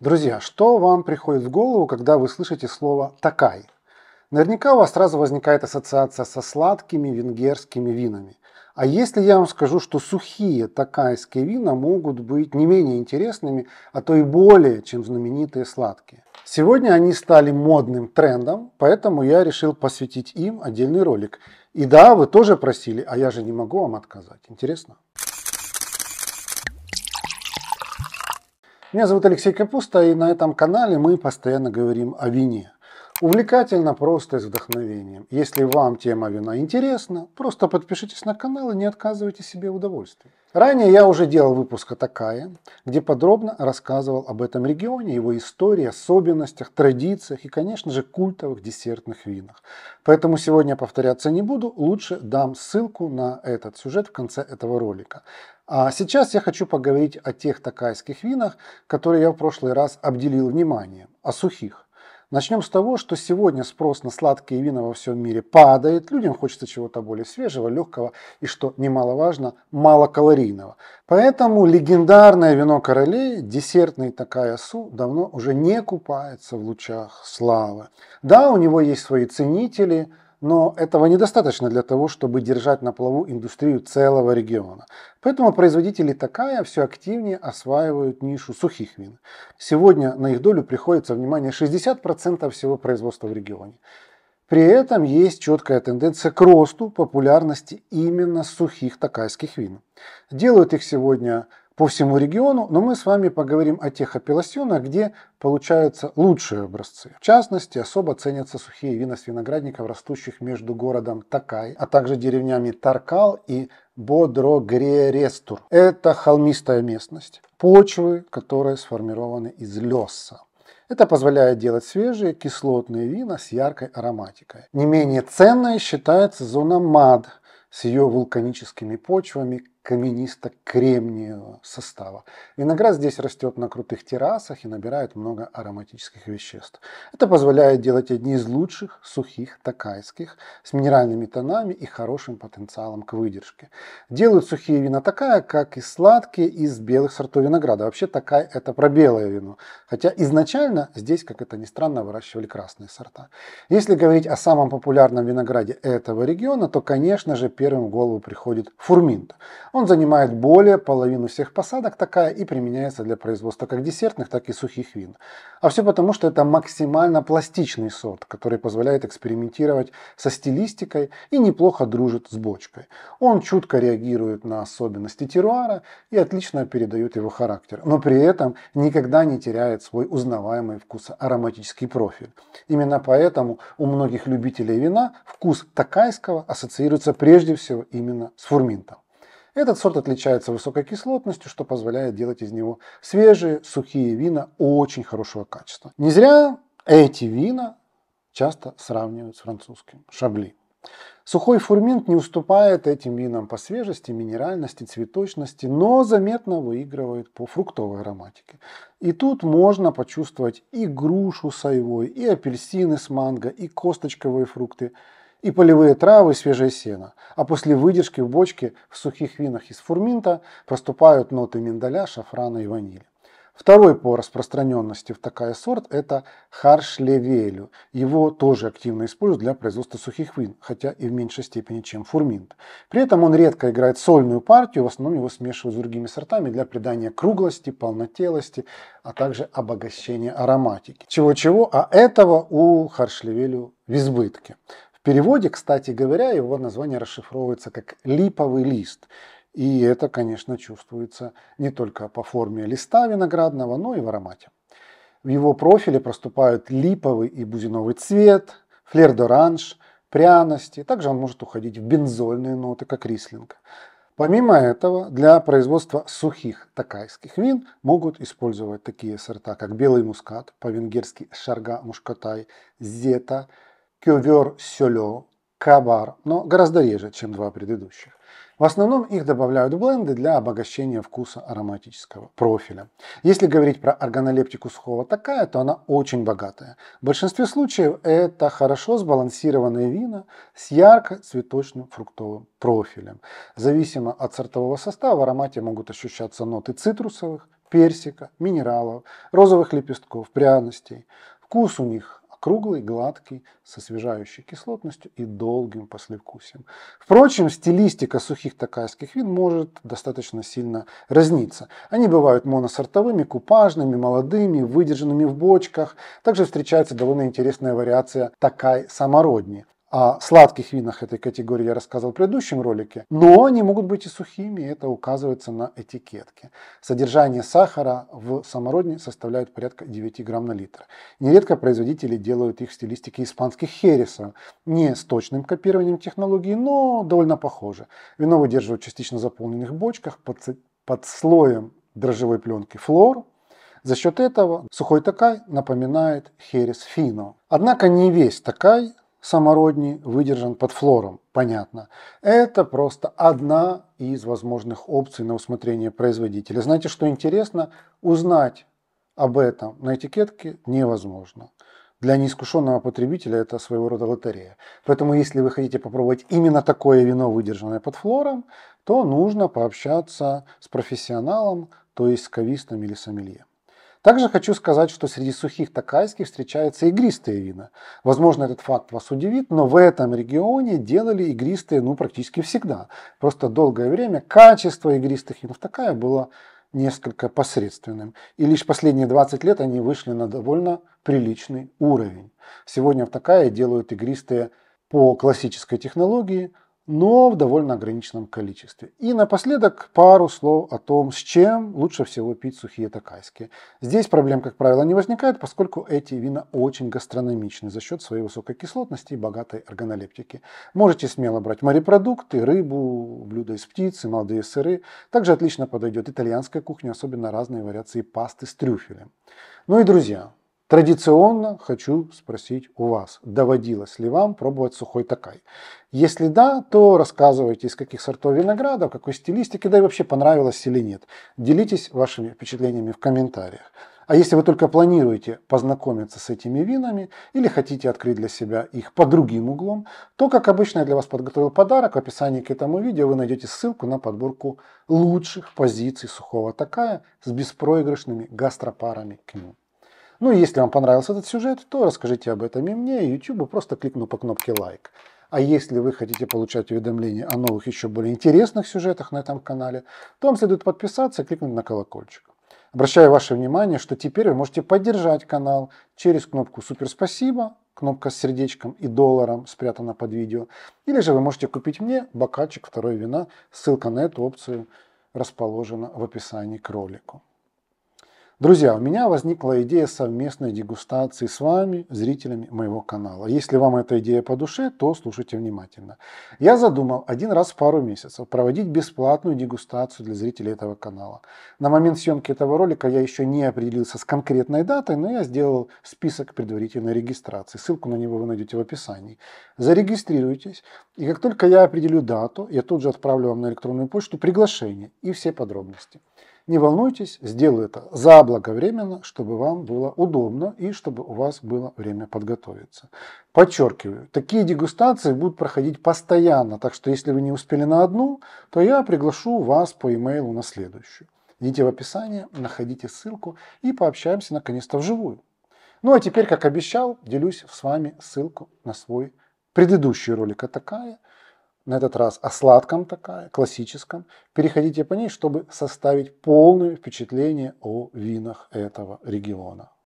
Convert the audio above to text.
Друзья, что вам приходит в голову, когда вы слышите слово «такай»? Наверняка у вас сразу возникает ассоциация со сладкими венгерскими винами. А если я вам скажу, что сухие такайские вина могут быть не менее интересными, а то и более, чем знаменитые сладкие. Сегодня они стали модным трендом, поэтому я решил посвятить им отдельный ролик. И да, вы тоже просили, а я же не могу вам отказать. Интересно? Меня зовут Алексей Капуста, и на этом канале мы постоянно говорим о вине. Увлекательно, просто и с вдохновением. Если вам тема вина интересна, просто подпишитесь на канал и не отказывайте себе в удовольствии. Ранее я уже делал выпуск такая, где подробно рассказывал об этом регионе, его истории, особенностях, традициях и, конечно же, культовых десертных винах. Поэтому сегодня повторяться не буду, лучше дам ссылку на этот сюжет в конце этого ролика. А сейчас я хочу поговорить о тех такайских винах, которые я в прошлый раз обделил вниманием, о сухих. Начнем с того, что сегодня спрос на сладкие вина во всем мире падает, людям хочется чего-то более свежего, легкого и, что немаловажно, малокалорийного. Поэтому легендарное вино королей, десертный такая су, давно уже не купается в лучах славы. Да, у него есть свои ценители – но этого недостаточно для того, чтобы держать на плаву индустрию целого региона. Поэтому производители такая все активнее осваивают нишу сухих вин. Сегодня на их долю приходится, внимание, 60% всего производства в регионе. При этом есть четкая тенденция к росту популярности именно сухих такайских вин. Делают их сегодня по всему региону, но мы с вами поговорим о тех апелласьонах, где получаются лучшие образцы. В частности, особо ценятся сухие вина с виноградников, растущих между городом Такай, а также деревнями Таркал и Бодрогререстур. Это холмистая местность, почвы, которые сформированы из леса. Это позволяет делать свежие кислотные вина с яркой ароматикой. Не менее ценной считается зона МАД с ее вулканическими почвами, каменисто-кремниевого состава. Виноград здесь растет на крутых террасах и набирает много ароматических веществ. Это позволяет делать одни из лучших сухих такайских с минеральными тонами и хорошим потенциалом к выдержке. Делают сухие вина такая, как и сладкие из белых сортов винограда. Вообще такая это про белое вино. Хотя изначально здесь, как это ни странно, выращивали красные сорта. Если говорить о самом популярном винограде этого региона, то, конечно же, первым в голову приходит фурминт. Он занимает более половины всех посадок такая и применяется для производства как десертных, так и сухих вин. А все потому, что это максимально пластичный сорт, который позволяет экспериментировать со стилистикой и неплохо дружит с бочкой. Он чутко реагирует на особенности теруара и отлично передает его характер, но при этом никогда не теряет свой узнаваемый вкус ароматический профиль. Именно поэтому у многих любителей вина вкус такайского ассоциируется прежде всего именно с фурминтом. Этот сорт отличается высокой кислотностью, что позволяет делать из него свежие, сухие вина очень хорошего качества. Не зря эти вина часто сравнивают с французским шабли. Сухой фурмент не уступает этим винам по свежести, минеральности, цветочности, но заметно выигрывает по фруктовой ароматике. И тут можно почувствовать и грушу соевой, и апельсины с манго, и косточковые фрукты – и полевые травы, свежее сено, а после выдержки в бочке в сухих винах из фурминта проступают ноты миндаля, шафрана и ванили. Второй по распространенности в такая сорт – это харш-левелю. Его тоже активно используют для производства сухих вин, хотя и в меньшей степени, чем фурминт. При этом он редко играет сольную партию, в основном его смешивают с другими сортами для придания круглости, полнотелости, а также обогащения ароматики. Чего-чего, а этого у харш-левелю в избытке. В переводе, кстати говоря, его название расшифровывается как «липовый лист». И это, конечно, чувствуется не только по форме листа виноградного, но и в аромате. В его профиле проступают липовый и бузиновый цвет, флер d'orange, пряности. Также он может уходить в бензольные ноты, как рислинг. Помимо этого, для производства сухих такайских вин могут использовать такие сорта, как белый мускат, по-венгерски шарга мушкатай, зета – кювер сёлё, кабар, но гораздо реже, чем два предыдущих. В основном их добавляют в бленды для обогащения вкуса ароматического профиля. Если говорить про органолептику сухого такая, то она очень богатая. В большинстве случаев это хорошо сбалансированные вина с ярко цветочным фруктовым профилем. Зависимо от сортового состава в аромате могут ощущаться ноты цитрусовых, персика, минералов, розовых лепестков, пряностей. Вкус у них круглый, гладкий, с освежающей кислотностью и долгим послевкусием. Впрочем, стилистика сухих такайских вин может достаточно сильно разниться. Они бывают моносортовыми, купажными, молодыми, выдержанными в бочках. Также встречается довольно интересная вариация такай самородни. О сладких винах этой категории я рассказывал в предыдущем ролике, но они могут быть и сухими, и это указывается на этикетке. Содержание сахара в самородне составляет порядка 9 грамм на литр. Нередко производители делают их в стилистике испанских хересов, не с точным копированием технологии, но довольно похоже. Вино выдерживают в частично заполненных бочках под, под слоем дрожжевой пленки флор, за счет этого сухой такай напоминает херес фино. Однако не весь такай самородний выдержан под флором, понятно. Это просто одна из возможных опций на усмотрение производителя. Знаете, что интересно? Узнать об этом на этикетке невозможно. Для неискушенного потребителя это своего рода лотерея. Поэтому, если вы хотите попробовать именно такое вино, выдержанное под флором, то нужно пообщаться с профессионалом, то есть с кавистом или сомелье. Также хочу сказать, что среди сухих токайских встречаются игристые вина. Возможно, этот факт вас удивит, но в этом регионе делали игристые ну, практически всегда. Просто долгое время качество игристых вин в было несколько посредственным. И лишь последние 20 лет они вышли на довольно приличный уровень. Сегодня в Такае делают игристые по классической технологии, но в довольно ограниченном количестве. И напоследок пару слов о том, с чем лучше всего пить сухие токайские. Здесь проблем, как правило, не возникает, поскольку эти вина очень гастрономичны за счет своей высокой кислотности и богатой органолептики. Можете смело брать морепродукты, рыбу, блюда из птицы, молодые сыры. Также отлично подойдет итальянская кухня, особенно разные вариации пасты с трюфелем. Ну и, друзья, Традиционно хочу спросить у вас, доводилось ли вам пробовать сухой такай? Если да, то рассказывайте, из каких сортов винограда, в какой стилистике, да и вообще понравилось или нет. Делитесь вашими впечатлениями в комментариях. А если вы только планируете познакомиться с этими винами или хотите открыть для себя их по другим углом, то, как обычно, я для вас подготовил подарок. В описании к этому видео вы найдете ссылку на подборку лучших позиций сухого такая с беспроигрышными гастропарами к нему. Ну и если вам понравился этот сюжет, то расскажите об этом и мне, и YouTube, просто кликну по кнопке лайк. А если вы хотите получать уведомления о новых еще более интересных сюжетах на этом канале, то вам следует подписаться и кликнуть на колокольчик. Обращаю ваше внимание, что теперь вы можете поддержать канал через кнопку «Супер спасибо», кнопка с сердечком и долларом спрятана под видео, или же вы можете купить мне бокальчик второй вина, ссылка на эту опцию расположена в описании к ролику. Друзья, у меня возникла идея совместной дегустации с вами, зрителями моего канала. Если вам эта идея по душе, то слушайте внимательно. Я задумал один раз в пару месяцев проводить бесплатную дегустацию для зрителей этого канала. На момент съемки этого ролика я еще не определился с конкретной датой, но я сделал список предварительной регистрации. Ссылку на него вы найдете в описании. Зарегистрируйтесь, и как только я определю дату, я тут же отправлю вам на электронную почту приглашение и все подробности. Не волнуйтесь, сделаю это заблаговременно, чтобы вам было удобно и чтобы у вас было время подготовиться. Подчеркиваю, такие дегустации будут проходить постоянно, так что если вы не успели на одну, то я приглашу вас по имейлу на следующую. Идите в описание, находите ссылку и пообщаемся наконец-то вживую. Ну а теперь, как обещал, делюсь с вами ссылку на свой предыдущий ролик о «А Такае – на этот раз о сладком такая, классическом. Переходите по ней, чтобы составить полное впечатление о винах этого региона.